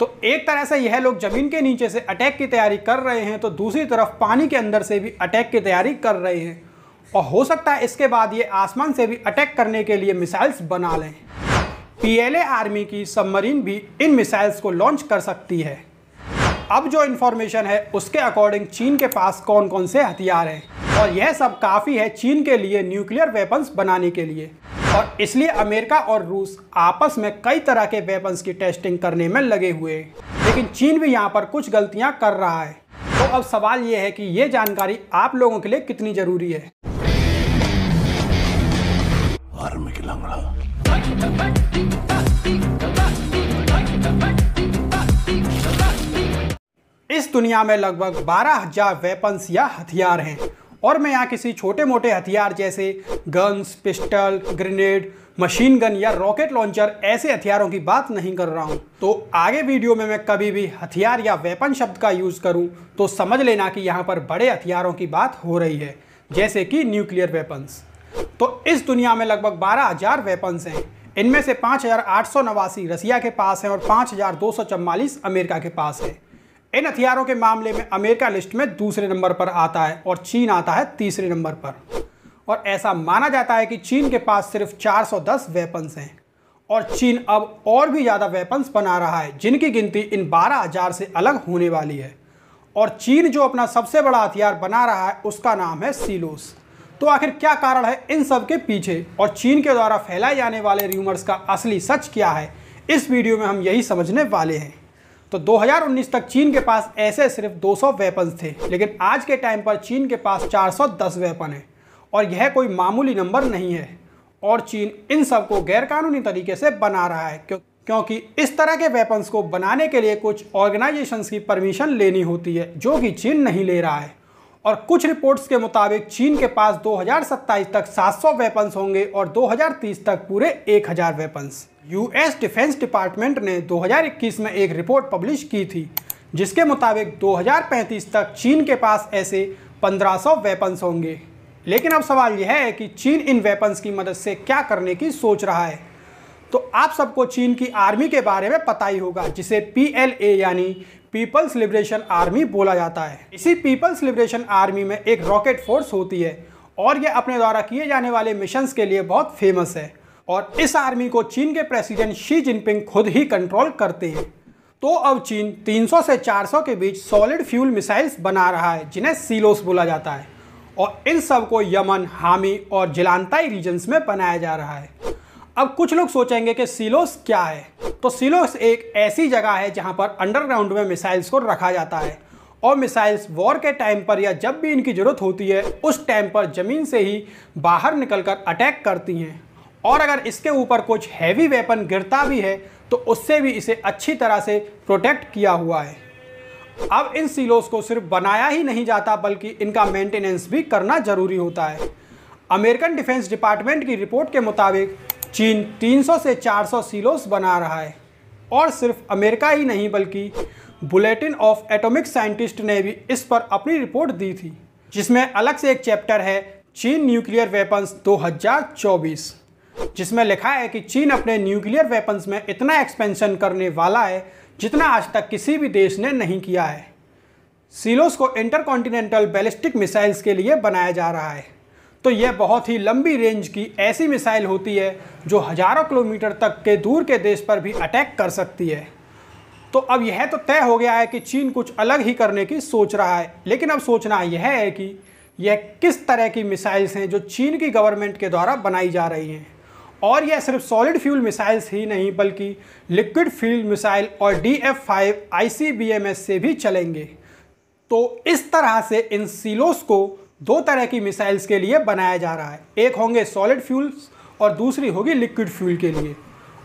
तो एक तरह से यह लोग जमीन के नीचे से अटैक की तैयारी कर रहे हैं तो दूसरी तरफ पानी के अंदर से भी अटैक की तैयारी कर रहे हैं और हो सकता है इसके बाद ये आसमान से भी अटैक करने के लिए मिसाइल्स बना लें पीएलए आर्मी की सबमरीन भी इन मिसाइल्स को लॉन्च कर सकती है अब जो इन्फॉर्मेशन है उसके अकॉर्डिंग चीन के पास कौन कौन से हथियार हैं और यह सब काफ़ी है चीन के लिए न्यूक्लियर वेपन्स बनाने के लिए और इसलिए अमेरिका और रूस आपस में कई तरह के वेपन्स की टेस्टिंग करने में लगे हुए लेकिन चीन भी यहाँ पर कुछ गलतियाँ कर रहा है तो अब सवाल ये है कि ये जानकारी आप लोगों के लिए कितनी ज़रूरी है इस दुनिया में लगभग बारह हजार वेपन्स या हथियार हैं और मैं यहाँ किसी छोटे मोटे हथियार जैसे guns pistol grenade machine gun या रॉकेट लॉन्चर ऐसे हथियारों की बात नहीं कर रहा हूँ तो आगे वीडियो में मैं कभी भी हथियार या वेपन शब्द का यूज़ करूँ तो समझ लेना कि यहाँ पर बड़े हथियारों की बात हो रही है जैसे कि न्यूक्लियर वेपन्स तो इस दुनिया में लगभग बारह हज़ार वेपन्स हैं इनमें से पाँच हज़ार आठ सौ नवासी रसिया के पास हैं और पाँच हज़ार दो सौ चवालीस अमेरिका के पास है इन हथियारों के मामले में अमेरिका लिस्ट में दूसरे नंबर पर आता है और चीन आता है तीसरे नंबर पर और ऐसा माना जाता है कि चीन के पास सिर्फ 410 वेपन्स हैं और चीन अब और भी ज़्यादा वेपन्स बना रहा है जिनकी गिनती इन 12000 से अलग होने वाली है और चीन जो अपना सबसे बड़ा हथियार बना रहा है उसका नाम है सीलोस तो आखिर क्या कारण है इन सब के पीछे और चीन के द्वारा फैलाए जाने वाले र्यूमर्स का असली सच क्या है इस वीडियो में हम यही समझने वाले हैं तो 2019 तक चीन के पास ऐसे सिर्फ 200 वेपन्स थे लेकिन आज के टाइम पर चीन के पास 410 वेपन है और यह कोई मामूली नंबर नहीं है और चीन इन सब गैर गैरकानूनी तरीके से बना रहा है क्यों क्योंकि इस तरह के वेपन्स को बनाने के लिए कुछ ऑर्गेनाइजेशंस की परमिशन लेनी होती है जो कि चीन नहीं ले रहा है और कुछ रिपोर्ट्स के मुताबिक चीन के पास दो तक 700 वेपन्स होंगे और 2030 तक पूरे 1000 वेपन्स यूएस डिफेंस डिपार्टमेंट ने 2021 में एक रिपोर्ट पब्लिश की थी जिसके मुताबिक 2035 तक चीन के पास ऐसे 1500 वेपन्स होंगे लेकिन अब सवाल यह है कि चीन इन वेपन्स की मदद से क्या करने की सोच रहा है तो आप सबको चीन की आर्मी के बारे में पता ही होगा जिसे पीएलए यानी पीपल्स लिबरेशन आर्मी बोला जाता है इसी पीपल्स लिबरेशन आर्मी में एक रॉकेट फोर्स होती है और यह अपने द्वारा किए जाने वाले मिशंस के लिए बहुत फेमस है और इस आर्मी को चीन के प्रेसिडेंट शी जिनपिंग खुद ही कंट्रोल करते हैं तो अब चीन 300 से 400 के बीच सॉलिड फ्यूल मिसाइल्स बना रहा है जिन्हें सीलोस बोला जाता है और इन सब को यमन हामी और जिलानताई रीजन्स में बनाया जा रहा है अब कुछ लोग सोचेंगे कि सिलोस क्या है तो सिलोस एक ऐसी जगह है जहाँ पर अंडरग्राउंड में मिसाइल्स को रखा जाता है और मिसाइल्स वॉर के टाइम पर या जब भी इनकी ज़रूरत होती है उस टाइम पर ज़मीन से ही बाहर निकलकर अटैक करती हैं और अगर इसके ऊपर कुछ हैवी वेपन गिरता भी है तो उससे भी इसे अच्छी तरह से प्रोटेक्ट किया हुआ है अब इन सिलोस को सिर्फ बनाया ही नहीं जाता बल्कि इनका मेंटेनेंस भी करना ज़रूरी होता है अमेरिकन डिफेंस डिपार्टमेंट की रिपोर्ट के मुताबिक चीन 300 से 400 सिलोस बना रहा है और सिर्फ अमेरिका ही नहीं बल्कि बुलेटिन ऑफ एटॉमिक साइंटिस्ट ने भी इस पर अपनी रिपोर्ट दी थी जिसमें अलग से एक चैप्टर है चीन न्यूक्लियर वेपन्स 2024 जिसमें लिखा है कि चीन अपने न्यूक्लियर वेपन्स में इतना एक्सपेंशन करने वाला है जितना आज तक किसी भी देश ने नहीं किया है सिलोस को इंटरकॉन्टिनेंटल बैलिस्टिक मिसाइल्स के लिए बनाया जा रहा है तो यह बहुत ही लंबी रेंज की ऐसी मिसाइल होती है जो हज़ारों किलोमीटर तक के दूर के देश पर भी अटैक कर सकती है तो अब यह तो तय हो गया है कि चीन कुछ अलग ही करने की सोच रहा है लेकिन अब सोचना यह है कि यह किस तरह की मिसाइल्स हैं जो चीन की गवर्नमेंट के द्वारा बनाई जा रही हैं और यह सिर्फ सॉलिड फ्यूल मिसाइल्स ही नहीं बल्कि लिक्विड फ्यूल मिसाइल और डी एफ फाइव आई से भी चलेंगे तो इस तरह से इन सीलोस को दो तरह की मिसाइल्स के लिए बनाया जा रहा है एक होंगे सॉलिड फ्यूल्स और दूसरी होगी लिक्विड फ्यूल के लिए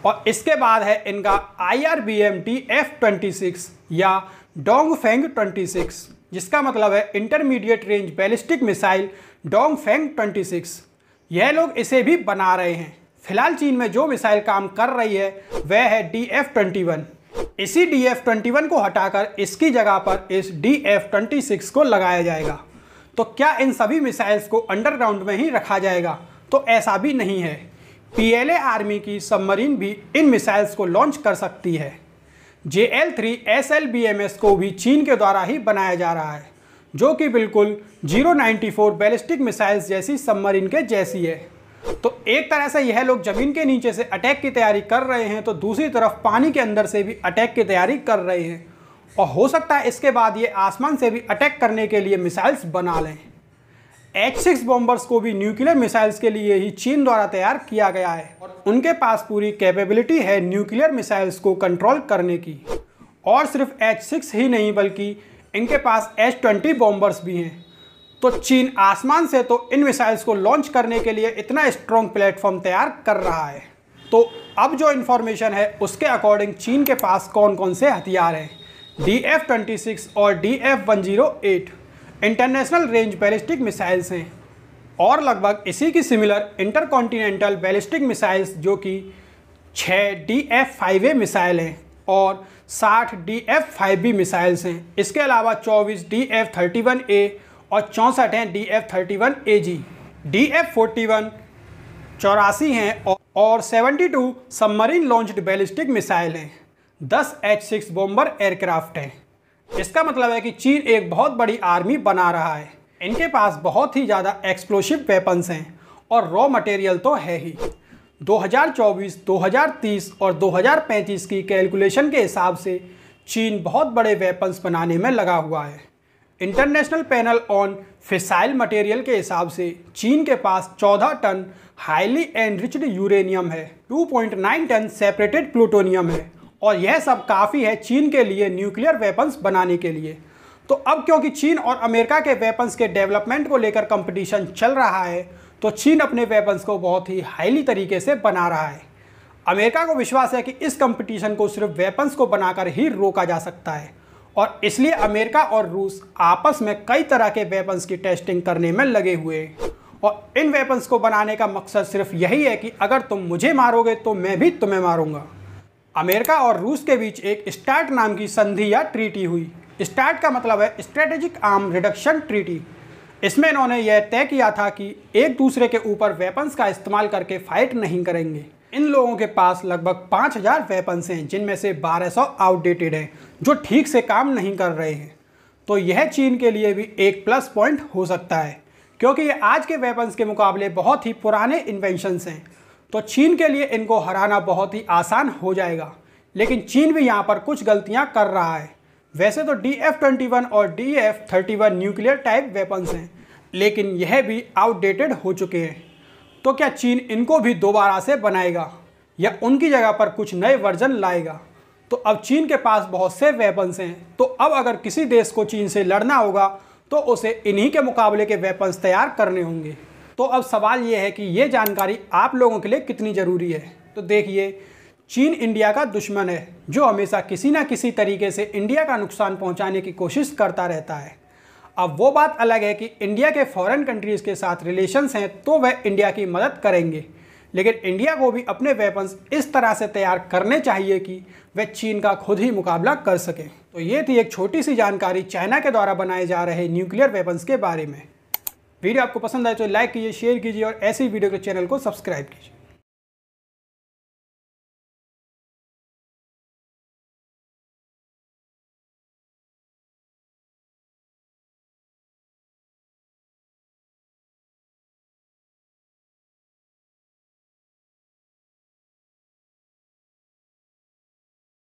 और इसके बाद है इनका I R B M T F twenty six या डोंग फेंग ट्वेंटी सिक्स जिसका मतलब है intermediate range ballistic missile Dong Feng twenty six यह लोग इसे भी बना रहे हैं फिलहाल चीन में जो मिसाइल काम कर रही है वह है डी एफ ट्वेंटी वन इसी डी एफ ट्वेंटी वन को हटाकर इसकी जगह पर इस डी एफ ट्वेंटी सिक्स को लगाया जाएगा तो क्या इन सभी मिसाइल्स को अंडरग्राउंड में ही रखा जाएगा तो ऐसा भी नहीं है पीएलए आर्मी की सबमरीन भी इन मिसाइल्स को लॉन्च कर सकती है J L three S L B M S को भी चीन के द्वारा ही बनाया जा रहा है जो कि बिल्कुल zero ninety four ballistic missiles जैसी सबमरीन के जैसी है तो एक तरह से यह लोग ज़मीन के नीचे से अटैक की तैयारी कर रहे हैं तो दूसरी तरफ पानी के अंदर से भी अटैक की तैयारी कर रहे हैं और हो सकता है इसके बाद ये आसमान से भी अटैक करने के लिए मिसाइल्स बना लें एच सिक्स बॉम्बर्स को भी न्यूक्लियर मिसाइल्स के लिए ही चीन द्वारा तैयार किया गया है और उनके पास पूरी कैपेबिलिटी है न्यूक्लियर मिसाइल्स को कंट्रोल करने की और सिर्फ एच सिक्स ही नहीं बल्कि इनके पास एच ट्वेंटी बॉम्बर्स भी हैं तो चीन आसमान से तो इन मिसाइल्स को लॉन्च करने के लिए इतना स्ट्रॉन्ग प्लेटफॉर्म तैयार कर रहा है तो अब जो इन्फॉर्मेशन है उसके अकॉर्डिंग चीन के पास कौन कौन से हथियार हैं डी एफ ट्वेंटी सिक्स और D F one zero eight international range ballistic missiles हैं और लगभग इसी की सिमिलर कॉन्टीनेंटल बैलिस्टिक मिसाइल्स जो कि छः D F five A missile हैं और साठ D F five B missiles हैं इसके अलावा चौबीस D F thirty one A और चौंसठ हैं D F thirty one A G D F forty one चौरासी हैं और seventy two submarine launched ballistic missile हैं दस एच सिक्स बॉम्बर एयरक्राफ्ट हैं इसका मतलब है कि चीन एक बहुत बड़ी आर्मी बना रहा है इनके पास बहुत ही ज़्यादा एक्सप्लोसिव वेपन्स हैं और रॉ मटेरियल तो है ही 2024, 2030 और 2035 की कैलकुलेशन के हिसाब से चीन बहुत बड़े वेपन्स बनाने में लगा हुआ है international panel on fissile material के हिसाब से चीन के पास 14 टन हाईली एनरिच्ड यूरेनियम है 2.9 टन सेपरेटेड प्लूटोनियम है और यह सब काफ़ी है चीन के लिए न्यूक्लियर वेपन्स बनाने के लिए तो अब क्योंकि चीन और अमेरिका के वेपन्स के डेवलपमेंट को लेकर कंपटीशन चल रहा है तो चीन अपने वेपन्स को बहुत ही हाईली तरीके से बना रहा है अमेरिका को विश्वास है कि इस कंपटीशन को सिर्फ वेपन्स को बनाकर ही रोका जा सकता है और इसलिए अमेरिका और रूस आपस में कई तरह के वेपन्स की टेस्टिंग करने में लगे हुए और इन वेपन्स को बनाने का मकसद सिर्फ यही है कि अगर तुम मुझे मारोगे तो मैं भी तुम्हें मारूंगा अमेरिका और रूस के बीच एक स्टार्ट नाम की संधि या ट्रीटी हुई स्टार्ट का मतलब है स्ट्रेटेजिक आर्म रिडक्शन ट्रीटी इसमें इन्होंने यह तय किया था कि एक दूसरे के ऊपर वेपन्स का इस्तेमाल करके फाइट नहीं करेंगे इन लोगों के पास लगभग 5000 वेपन्स हैं जिनमें से 1200 आउटडेटेड हैं जो ठीक से काम नहीं कर रहे हैं तो यह चीन के लिए भी एक प्लस पॉइंट हो सकता है क्योंकि ये आज के वेपन्स के मुकाबले बहुत ही पुराने इन्वेंशनस हैं तो चीन के लिए इनको हराना बहुत ही आसान हो जाएगा लेकिन चीन भी यहाँ पर कुछ गलतियाँ कर रहा है वैसे तो डी एफ ट्वेंटी वन और D F thirty one nuclear type weapons हैं लेकिन यह भी आउटडेटेड हो चुके हैं तो क्या चीन इनको भी दोबारा से बनाएगा या उनकी जगह पर कुछ नए वर्जन लाएगा तो अब चीन के पास बहुत से वेपन्स हैं तो अब अगर किसी देश को चीन से लड़ना होगा तो उसे इन्हीं के मुकाबले के वेपन्स तैयार करने होंगे तो अब सवाल ये है कि ये जानकारी आप लोगों के लिए कितनी ज़रूरी है तो देखिए चीन इंडिया का दुश्मन है जो हमेशा किसी ना किसी तरीके से इंडिया का नुकसान पहुंचाने की कोशिश करता रहता है अब वो बात अलग है कि इंडिया के फॉरेन कंट्रीज़ के साथ रिलेशंस हैं तो वह इंडिया की मदद करेंगे लेकिन इंडिया को भी अपने वेपन्स इस तरह से तैयार करने चाहिए कि वह चीन का खुद ही मुकाबला कर सकें तो ये थी एक छोटी सी जानकारी चाइना के द्वारा बनाए जा रहे न्यूक्लियर वेपन्स के बारे में वीडियो आपको पसंद आए तो लाइक कीजिए शेयर कीजिए और ऐसे ही वीडियो के चैनल को सब्सक्राइब कीजिए